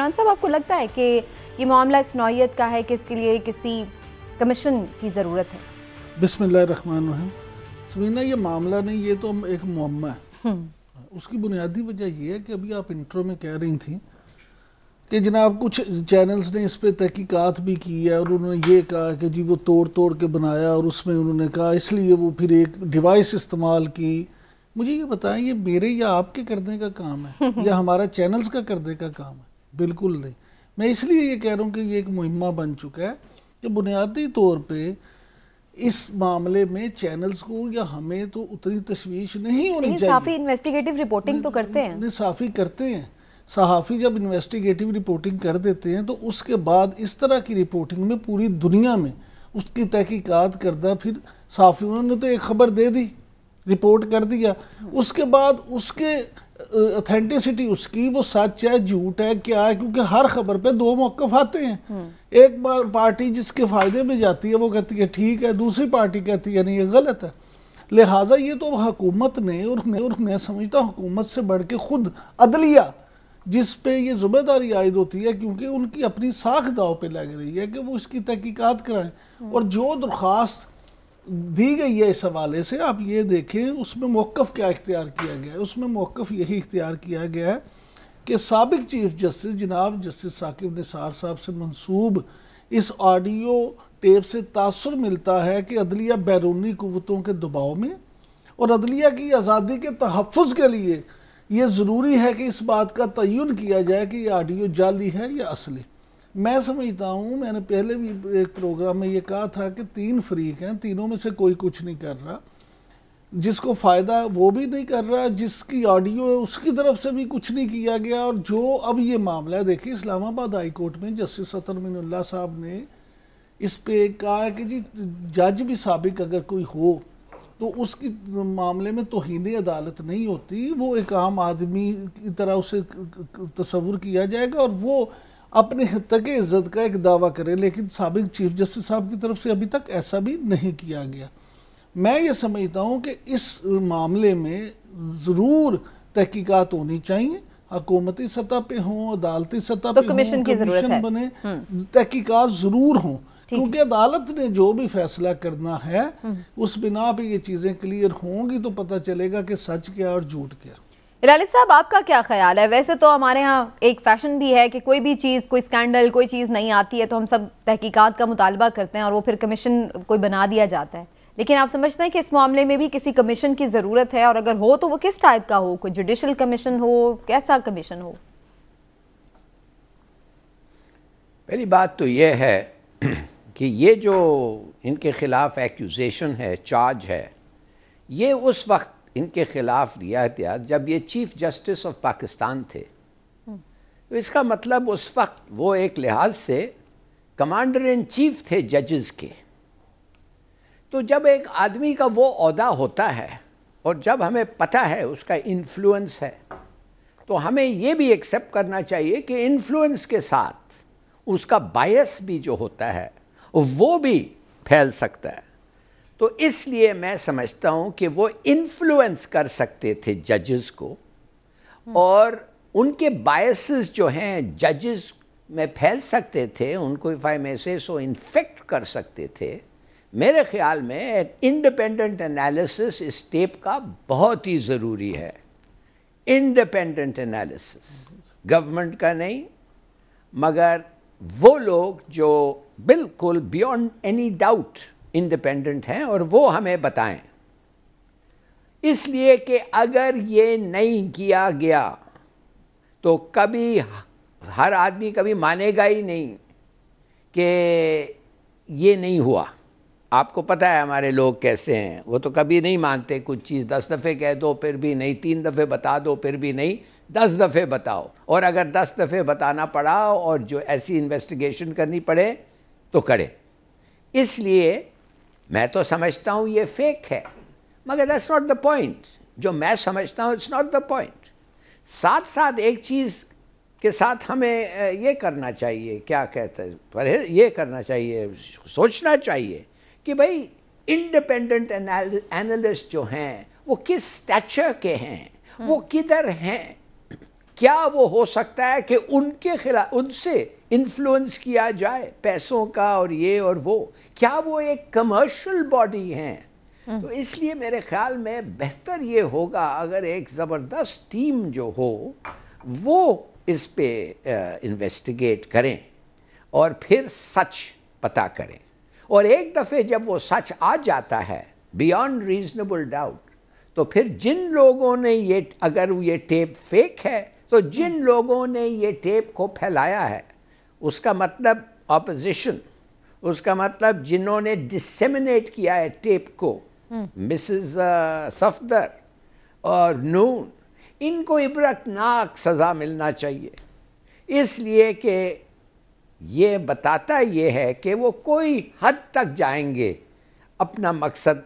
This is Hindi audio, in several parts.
इमरान साहब आपको लगता है कि ये मामला इस नौत का है कि इसके लिए किसी कमीशन की ज़रूरत है बिसमीम समीना ये मामला नहीं ये तो एक मम्मा है हम्म। उसकी बुनियादी वजह यह है कि अभी आप इंट्रो में कह रही थी कि जनाब कुछ चैनल्स ने इस पर तहकीकात भी की है और उन्होंने ये कहा कि जी वो तोड़ तोड़ के बनाया और उसमें उन्होंने कहा इसलिए वो फिर एक डिवाइस इस्तेमाल की मुझे ये बताएं ये मेरे या आपके करने का काम है या हमारा चैनल्स का करने का काम है बिल्कुल नहीं मैं इसलिए ये कह रहा हूँ कि ये एक मुहिमा बन चुका है कि बुनियादी तौर पे इस मामले में चैनल्स को या हमें तो उतनी तश्वीश नहीं होनी चाहिए साफी इन्वेस्टिगेटिव रिपोर्टिंग तो करते हैं नहीं साफी करते हैं सहाफ़ी जब इन्वेस्टिगेटिव रिपोर्टिंग कर देते हैं तो उसके बाद इस तरह की रिपोर्टिंग में पूरी दुनिया में उसकी तहकीकात करदा फिर साफियों ने तो एक खबर दे दी रिपोर्ट कर दिया हाँ। उसके बाद उसके अथेंटिसिटी उसकी वो सच है झूठ है क्या है क्योंकि हर खबर पे दो मौकफ आते हैं हम्म। एक बार पार्टी जिसके फायदे में जाती है वो कहती है ठीक है दूसरी पार्टी कहती है नहीं ये गलत है लिहाजा ये तो हकूमत ने और मैं और मैं समझता हुकूमत से बढ़ के खुद अदलिया जिस पे ये ज़िम्मेदारी आयद होती है क्योंकि उनकी अपनी साख दाव पे लग रही है कि वो इसकी तहकीकत कराएं हम्म। और जो दरख्वास्त दी गई है इस हवाले से आप ये देखें उसमें मौक़ क्या इख्तियार किया गया है उसमें मौक़ यही इख्तियार किया गया है कि सबक चीफ जस्टिस जनाब जस्टिस साकिब निसार साहब से मनसूब इस ऑडियो टेप से तासर मिलता है कि अदलिया बैरूनी कुतों के दबाव में और अदलिया की आज़ादी के तहफ़ के लिए ये ज़रूरी है कि इस बात का तयन किया जाए कि यह ऑडियो जाली है या असली मैं समझता हूँ मैंने पहले भी एक प्रोग्राम में ये कहा था कि तीन फ्रीक हैं तीनों में से कोई कुछ नहीं कर रहा जिसको फ़ायदा वो भी नहीं कर रहा जिसकी ऑडियो है उसकी तरफ से भी कुछ नहीं किया गया और जो अब ये मामला है देखिए इस्लामाबाद हाई कोर्ट में जस्टिस सतर मिनल्ला साहब ने इस पे कहा कि जी जज भी सबक अगर कोई हो तो उसकी मामले में तोहन अदालत नहीं होती वो एक आम आदमी की तरह उसे तस्वुर किया जाएगा और वो अपने हत्या के इज्जत का एक दावा करें लेकिन सबक चीफ जस्टिस साहब की तरफ से अभी तक ऐसा भी नहीं किया गया मैं ये समझता हूँ कि इस मामले में ज़रूर तहकीकत होनी चाहिए हकूमती सतह पे हों अदालती सतह तो पे कमीशन की बने हम्म। तहकीकत ज़रूर हों क्योंकि अदालत ने जो भी फैसला करना है हम्म। उस बिना पर ये चीज़ें क्लियर होंगी तो पता चलेगा कि सच क्या और झूठ क्या लाली साहब आपका क्या ख्याल है वैसे तो हमारे यहाँ एक फैशन भी है कि कोई भी चीज़ कोई स्कैंडल कोई चीज़ नहीं आती है तो हम सब तहकीकात का मुतालबा करते हैं और वो फिर कमीशन कोई बना दिया जाता है लेकिन आप समझते हैं कि इस मामले में भी किसी कमीशन की ज़रूरत है और अगर हो तो वो किस टाइप का हो कोई जुडिशल कमीशन हो कैसा कमीशन हो पहली बात तो ये है कि ये जो इनके खिलाफ एक्यूजेशन है चार्ज है ये उस वक्त इनके खिलाफ लिया एहतियात जब ये चीफ जस्टिस ऑफ पाकिस्तान थे हम्म। तो इसका मतलब उस वक्त वो एक लिहाज से कमांडर इन चीफ थे जजेस के तो जब एक आदमी का वो अहदा होता है और जब हमें पता है उसका इन्फ्लुएंस है तो हमें ये भी एक्सेप्ट करना चाहिए कि इन्फ्लुएंस के साथ उसका बायस भी जो होता है वो भी फैल सकता है तो इसलिए मैं समझता हूं कि वो इन्फ्लुएंस कर सकते थे जजेस को हम्म। और उनके बायसेस जो हैं जजेस में फैल सकते थे उनको इफ आई मे से सो इन्फेक्ट कर सकते थे मेरे ख्याल में इंडिपेंडेंट एनालिसिस इस टेप का बहुत ही ज़रूरी है इंडिपेंडेंट एनालिसिस गवर्नमेंट का नहीं मगर वो लोग जो बिल्कुल बियॉन्ड एनी डाउट इंडिपेंडेंट हैं और वो हमें बताएं इसलिए कि अगर ये नहीं किया गया तो कभी हर आदमी कभी मानेगा ही नहीं कि ये नहीं हुआ आपको पता है हमारे लोग कैसे हैं वो तो कभी नहीं मानते कुछ चीज़ दस दफ़े कह दो फिर भी नहीं तीन दफ़े बता दो फिर भी नहीं दस दफ़े बताओ और अगर दस दफ़े बताना पड़ा और जो ऐसी इन्वेस्टिगेशन करनी पड़े तो करे इसलिए मैं तो समझता हूं ये फेक है मगर दैट्स नॉट द पॉइंट जो मैं समझता हूं इट्स नॉट द पॉइंट साथ साथ एक चीज के साथ हमें ये करना चाहिए क्या कहते हैं परहेज ये करना चाहिए सोचना चाहिए कि भाई इंडिपेंडेंट एनालिस्ट जो हैं वो किस स्टैचर के हैं वो किधर हैं क्या वो हो सकता है कि उनके खिलाफ उनसे इन्फ्लुएंस किया जाए पैसों का और ये और वो क्या वो एक कमर्शियल बॉडी हैं हम्म। तो इसलिए मेरे ख्याल में बेहतर ये होगा अगर एक ज़बरदस्त टीम जो हो वो इस पे इन्वेस्टिगेट करें और फिर सच पता करें और एक दफ़े जब वो सच आ जाता है बियॉन्ड रीजनेबल डाउट तो फिर जिन लोगों ने ये अगर ये टेप फेक है तो जिन लोगों ने ये टेप को फैलाया है उसका मतलब ऑपोजिशन उसका मतलब जिन्होंने डिसेमिनेट किया है टेप को मिसेस हम्म। सफदर uh, और नून इनको इबरकनाक सज़ा मिलना चाहिए इसलिए कि ये बताता ये है कि वो कोई हद तक जाएंगे अपना मकसद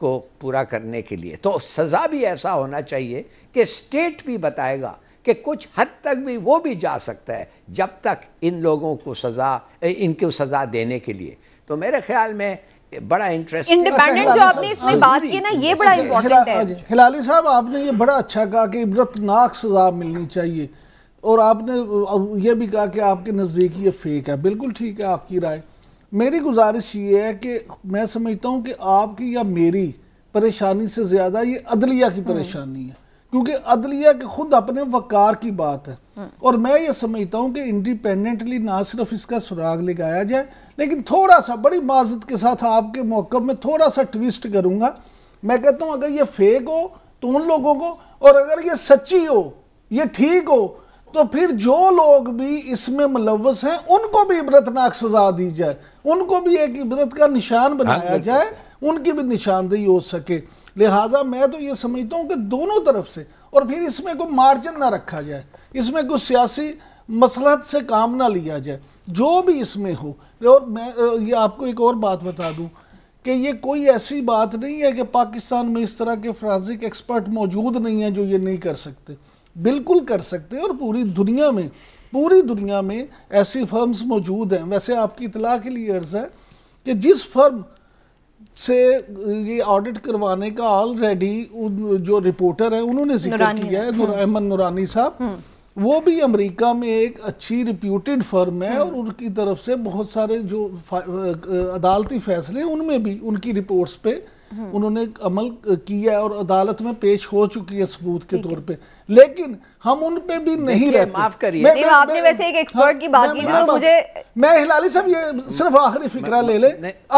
को पूरा करने के लिए तो सज़ा भी ऐसा होना चाहिए कि स्टेट भी बताएगा कि कुछ हद तक भी वो भी जा सकता है जब तक इन लोगों को सजा इनको सजा देने के लिए तो मेरे ख्याल में बड़ा इंटरेस्ट इंडिपेंडेंट जो आपने इसमें बात की ना ये बड़ा इंपॉर्टेंट है हिलाली साहब आपने ये बड़ा अच्छा कहा कि इबरतनाक सजा मिलनी चाहिए और आपने ये भी कहा कि आपके नज़दीक ये फेक है बिल्कुल ठीक है आपकी राय मेरी गुजारिश ये है कि मैं समझता हूँ कि आपकी या मेरी परेशानी से ज़्यादा ये अदलिया की हम्म। परेशानी है क्योंकि अदलिया के खुद अपने वकार की बात है हाँ। और मैं ये समझता हूँ कि इंडिपेंडेंटली ना सिर्फ इसका सुराग लगाया जाए लेकिन थोड़ा सा बड़ी माजत के साथ आपके मौकब में थोड़ा सा ट्विस्ट करूँगा मैं कहता हूँ अगर ये फेक हो तो उन लोगों को और अगर ये सच्ची हो ये ठीक हो तो फिर जो लोग भी इसमें मुलवस हैं उनको भी इबरतनाक सजा दी जाए उनको भी एक इबरत का निशान हाँ, बनाया जाए उनकी भी निशानदेही हो सके लिहाजा मैं तो ये समझता हूँ कि दोनों तरफ से और फिर इसमें कोई मार्जिन ना रखा जाए इसमें कोई सियासी मसलहत से काम ना लिया जाए जो भी इसमें हो और मैं ये आपको एक और बात बता दूँ कि ये कोई ऐसी बात नहीं है कि पाकिस्तान में इस तरह के फ्राजिक एक्सपर्ट मौजूद नहीं हैं जो ये नहीं कर सकते बिल्कुल कर सकते और पूरी दुनिया में पूरी दुनिया में ऐसी फर्म्स मौजूद हैं वैसे आपकी इतला के लिए अर्ज़ है कि जिस फर्म से ये ऑडिट करवाने का ऑलरेडी जो रिपोर्टर है उन्होंने जिक्र किया है हम्म। अहमद नूरानी साहब हम्म। वो भी अमेरिका में एक अच्छी रिप्यूटेड फर्म है हम्म। और उनकी तरफ से बहुत सारे जो अदालती फैसले उनमें भी उनकी रिपोर्ट्स पे हाँ। उन्होंने अमल किया और अदालत में पेश हो चुकी है सबूत के तौर पे लेकिन हम उन पे भी नहीं रहते माफ करिए मैं, मैं, आपने मैं, वैसे एक एक्सपर्ट हाँ, की बात की तो मुझे मैं हिलाली साहब ये सिर्फ आखिरी फिक्रा ले ले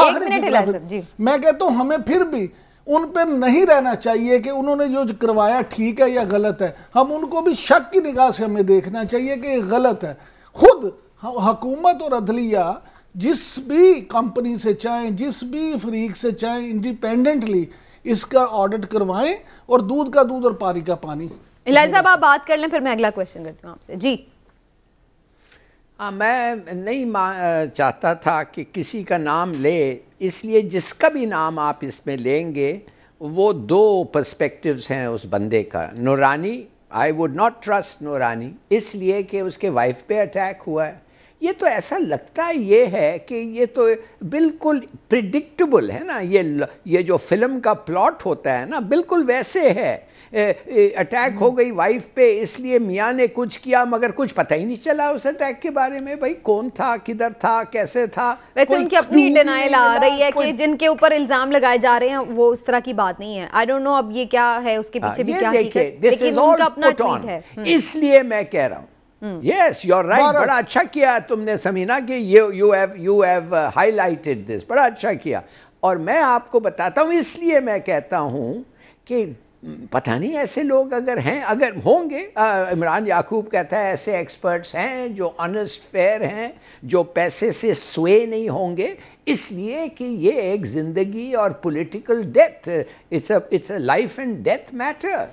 आखिरी फिक्रा मैं कहता हूँ हमें फिर भी उन पर नहीं रहना चाहिए कि उन्होंने जो करवाया ठीक है या गलत है हम उनको भी शक की निगाह से हमें देखना चाहिए कि गलत है खुद हकूमत और अदलिया जिस भी कंपनी से चाहे जिस भी फरीक से चाहे इंडिपेंडेंटली इसका ऑडिट करवाएं और दूध का दूध और पानी का पानी इलाइजा आप बात कर लें फिर मैं अगला क्वेश्चन करती हूँ आपसे जी आ, हाँ, मैं नहीं चाहता था कि किसी का नाम ले इसलिए जिसका भी नाम आप इसमें लेंगे वो दो पर्सपेक्टिव्स हैं उस बंदे का नूरानी आई वुड नॉट ट्रस्ट नूरानी इसलिए कि उसके वाइफ पे अटैक हुआ है ये तो ऐसा लगता ये है कि ये तो बिल्कुल प्रिडिक्टेबल है ना ये ये जो फिल्म का प्लॉट होता है ना बिल्कुल वैसे है अटैक हो गई वाइफ पे इसलिए मियाँ ने कुछ किया मगर कुछ पता ही नहीं चला उस अटैक के बारे में भाई कौन था किधर था कैसे था वैसे उनकी अपनी डिनाइल आ रही है कि जिनके ऊपर इल्जाम लगाए जा रहे हैं वो उस तरह की बात नहीं है आई डोंट नो अब ये क्या है उसके हाँ, पीछे भी क्या है हम्म। इसलिए मैं कह रहा हूँ यस यू आर राइट बड़ा अच्छा किया तुमने समीना कि you you have you have highlighted this बड़ा अच्छा किया और मैं आपको बताता हूं इसलिए मैं कहता हूं कि पता नहीं ऐसे लोग अगर हैं अगर होंगे इमरान याकूब कहता है ऐसे एक्सपर्ट्स हैं जो ऑनेस्ट फेयर हैं जो पैसे से स्वे नहीं होंगे इसलिए कि ये एक जिंदगी और political death it's a it's a life and death matter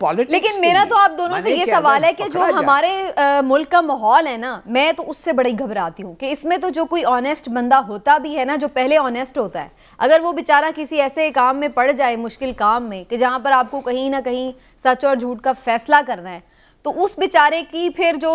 politics लेकिन मेरा तो आप दोनों से ये सवाल है कि जो हमारे आ, मुल्क का माहौल है ना मैं तो उससे बड़ी घबराती हूँ कि इसमें तो जो कोई ऑनेस्ट बंदा होता भी है ना जो पहले ऑनेस्ट होता है अगर वो बेचारा किसी ऐसे काम में पड़ जाए मुश्किल काम में कि जहाँ जहाँ पर आपको कहीं ना कहीं सच और झूठ का फैसला करना है तो उस बेचारे की फिर जो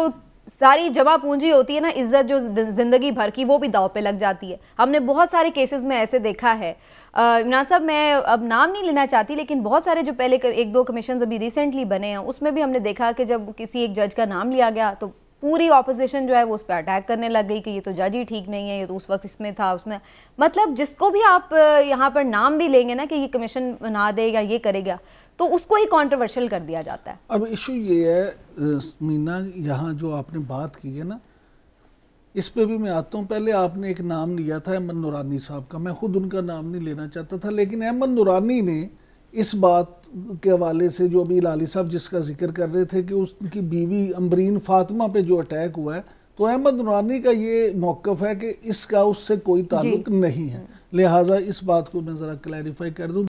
सारी जमा पूंजी होती है ना इज्जत जो ज़िंदगी भर की वो भी दाव पे लग जाती है हमने बहुत सारे केसेस में ऐसे देखा है इमरान साहब मैं अब नाम नहीं लेना चाहती लेकिन बहुत सारे जो पहले एक दो कमीशन अभी रिसेंटली बने हैं उसमें भी हमने देखा कि जब किसी एक जज का नाम लिया गया तो पूरी ऑपोजिशन जो है वो उस पर अटैक करने लग गई कि ये तो जज ही ठीक नहीं है ये तो उस वक्त इसमें था उसमें मतलब जिसको भी आप यहाँ पर नाम भी लेंगे ना कि ये कमीशन बना देगा ये करेगा तो उसको ही कॉन्ट्रोवर्शियल कर दिया जाता है अब इशू ये है मीना यहाँ जो आपने बात की है ना इस पे भी मैं आता हूँ पहले आपने एक नाम लिया था अहमद नुरानी साहब का मैं खुद उनका नाम नहीं लेना चाहता था लेकिन अहमद नुरानी ने इस बात के हवाले से जो अभी लाली साहब जिसका जिक्र कर रहे थे कि उसकी बीवी अम्बरीन फातिमा पे जो अटैक हुआ है तो अहमद नुरानी का ये मौकफ है कि इसका उससे कोई ताल्लुक नहीं है लिहाजा इस बात को मैं ज़रा क्लैरिफाई कर दूँ